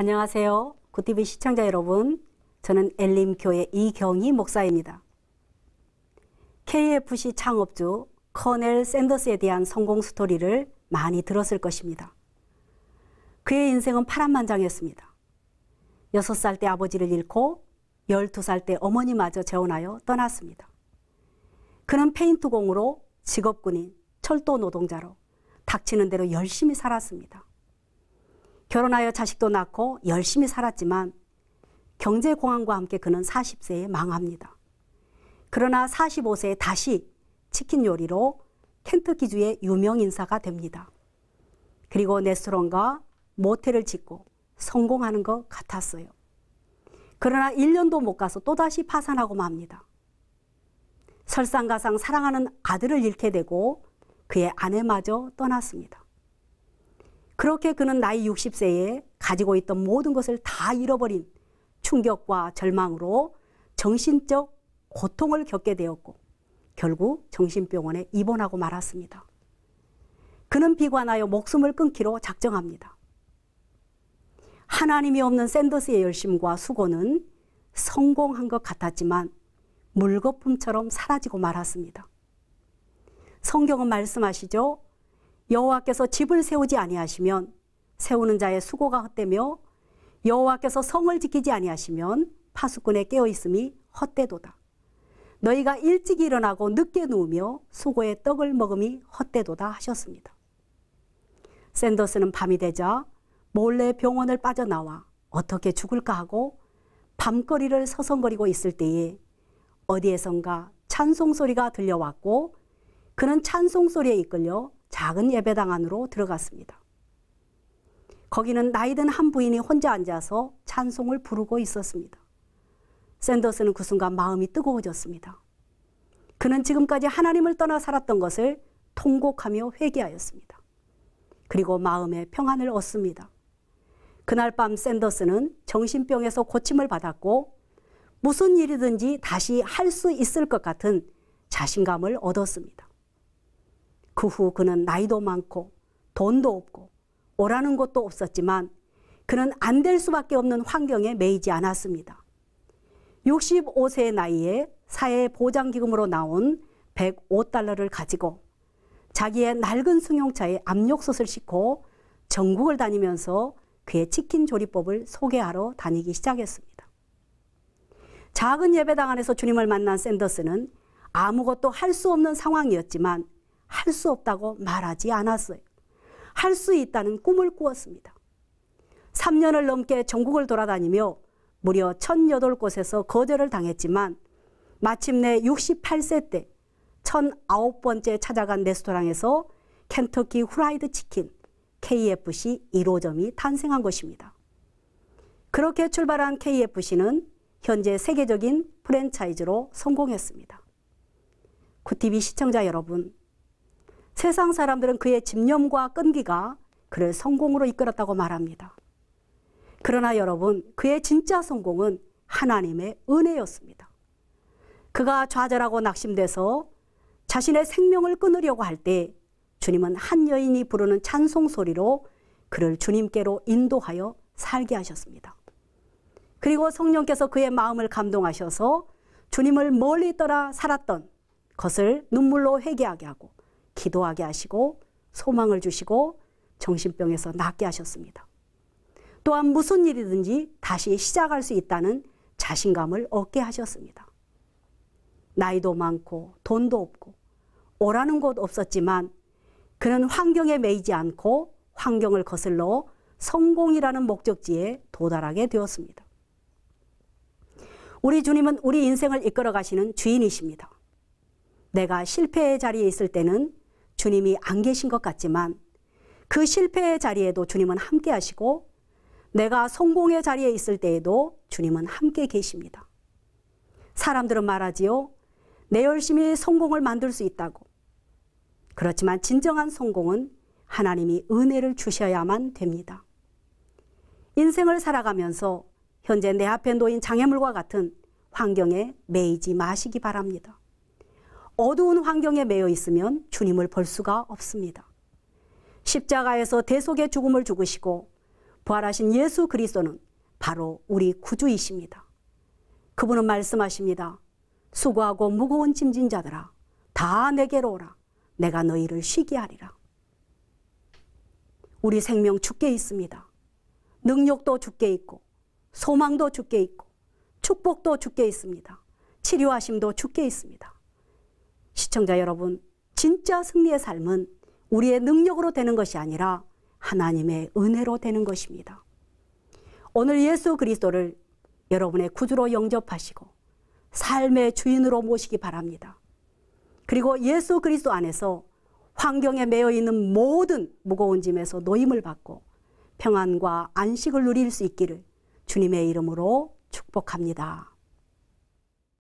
안녕하세요. 구티비 시청자 여러분. 저는 엘림교회 이경희 목사입니다. KFC 창업주 커넬 샌더스에 대한 성공 스토리를 많이 들었을 것입니다. 그의 인생은 파란만장했습니다. 6살 때 아버지를 잃고 12살 때 어머니마저 재혼하여 떠났습니다. 그는 페인트공으로 직업군인, 철도 노동자로 닥치는 대로 열심히 살았습니다. 결혼하여 자식도 낳고 열심히 살았지만 경제공황과 함께 그는 40세에 망합니다. 그러나 45세에 다시 치킨 요리로 켄터키주의 유명 인사가 됩니다. 그리고 레스토랑과 모텔을 짓고 성공하는 것 같았어요. 그러나 1년도 못 가서 또다시 파산하고 맙니다. 설상가상 사랑하는 아들을 잃게 되고 그의 아내마저 떠났습니다. 그렇게 그는 나이 60세에 가지고 있던 모든 것을 다 잃어버린 충격과 절망으로 정신적 고통을 겪게 되었고 결국 정신병원에 입원하고 말았습니다. 그는 비관하여 목숨을 끊기로 작정합니다. 하나님이 없는 샌더스의 열심과 수고는 성공한 것 같았지만 물거품처럼 사라지고 말았습니다. 성경은 말씀하시죠. 여호와께서 집을 세우지 아니하시면 세우는 자의 수고가 헛되며 여호와께서 성을 지키지 아니하시면 파수꾼의 깨어 있음이 헛되도다. 너희가 일찍 일어나고 늦게 누우며 수고의 떡을 먹음이 헛되도다 하셨습니다. 샌더스는 밤이 되자 몰래 병원을 빠져나와 어떻게 죽을까 하고 밤거리를 서성거리고 있을 때에 어디에선가 찬송 소리가 들려왔고 그는 찬송 소리에 이끌려 작은 예배당 안으로 들어갔습니다. 거기는 나이든 한 부인이 혼자 앉아서 찬송을 부르고 있었습니다. 샌더스는 그 순간 마음이 뜨거워졌습니다. 그는 지금까지 하나님을 떠나 살았던 것을 통곡하며 회개하였습니다. 그리고 마음의 평안을 얻습니다. 그날 밤 샌더스는 정신병에서 고침을 받았고 무슨 일이든지 다시 할 수 있을 것 같은 자신감을 얻었습니다. 그후 그는 나이도 많고 돈도 없고 오라는 것도 없었지만 그는 안 될 수밖에 없는 환경에 매이지 않았습니다. 65세 나이에 사회보장기금으로 나온 105달러를 가지고 자기의 낡은 승용차에 압력솥을 싣고 전국을 다니면서 그의 치킨 조리법을 소개하러 다니기 시작했습니다. 작은 예배당 안에서 주님을 만난 샌더스는 아무것도 할 수 없는 상황이었지만 할수 없다고 말하지 않았어요. 할 수 있다는 꿈을 꾸었습니다. 3년을 넘게 전국을 돌아다니며 무려 1008곳에서 거절을 당했지만 마침내 68세 때 1009번째 찾아간 레스토랑에서 켄터키 후라이드 치킨 KFC 1호점이 탄생한 것입니다. 그렇게 출발한 KFC는 현재 세계적인 프랜차이즈로 성공했습니다. 구티비 시청자 여러분, 세상 사람들은 그의 집념과 끈기가 그를 성공으로 이끌었다고 말합니다. 그러나 여러분, 그의 진짜 성공은 하나님의 은혜였습니다. 그가 좌절하고 낙심돼서 자신의 생명을 끊으려고 할 때 주님은 한 여인이 부르는 찬송 소리로 그를 주님께로 인도하여 살게 하셨습니다. 그리고 성령께서 그의 마음을 감동하셔서 주님을 멀리 떠나 살았던 것을 눈물로 회개하게 하고 기도하게 하시고 소망을 주시고 정신병에서 낫게 하셨습니다. 또한 무슨 일이든지 다시 시작할 수 있다는 자신감을 얻게 하셨습니다. 나이도 많고 돈도 없고 오라는 곳 없었지만 그는 환경에 매이지 않고 환경을 거슬러 성공이라는 목적지에 도달하게 되었습니다. 우리 주님은 우리 인생을 이끌어 가시는 주인이십니다. 내가 실패의 자리에 있을 때는 주님이 안 계신 것 같지만 그 실패의 자리에도 주님은 함께 하시고 내가 성공의 자리에 있을 때에도 주님은 함께 계십니다. 사람들은 말하지요. 내 열심이 성공을 만들 수 있다고. 그렇지만 진정한 성공은 하나님이 은혜를 주셔야만 됩니다. 인생을 살아가면서 현재 내 앞에 놓인 장애물과 같은 환경에 매이지 마시기 바랍니다. 어두운 환경에 매여 있으면 주님을 볼 수가 없습니다. 십자가에서 대속의 죽음을 죽으시고 부활하신 예수 그리스도는 바로 우리 구주이십니다. 그분은 말씀하십니다. 수고하고 무거운 짐진 자들아 다 내게로 오라 내가 너희를 쉬게 하리라. 우리 생명 죽게 있습니다. 능력도 죽게 있고 소망도 죽게 있고 축복도 죽게 있습니다. 치료하심도 죽게 있습니다. 시청자 여러분, 진짜 승리의 삶은 우리의 능력으로 되는 것이 아니라 하나님의 은혜로 되는 것입니다. 오늘 예수 그리스도를 여러분의 구주로 영접하시고 삶의 주인으로 모시기 바랍니다. 그리고 예수 그리스도 안에서 환경에 매여 있는 모든 무거운 짐에서 노임을 받고 평안과 안식을 누릴 수 있기를 주님의 이름으로 축복합니다.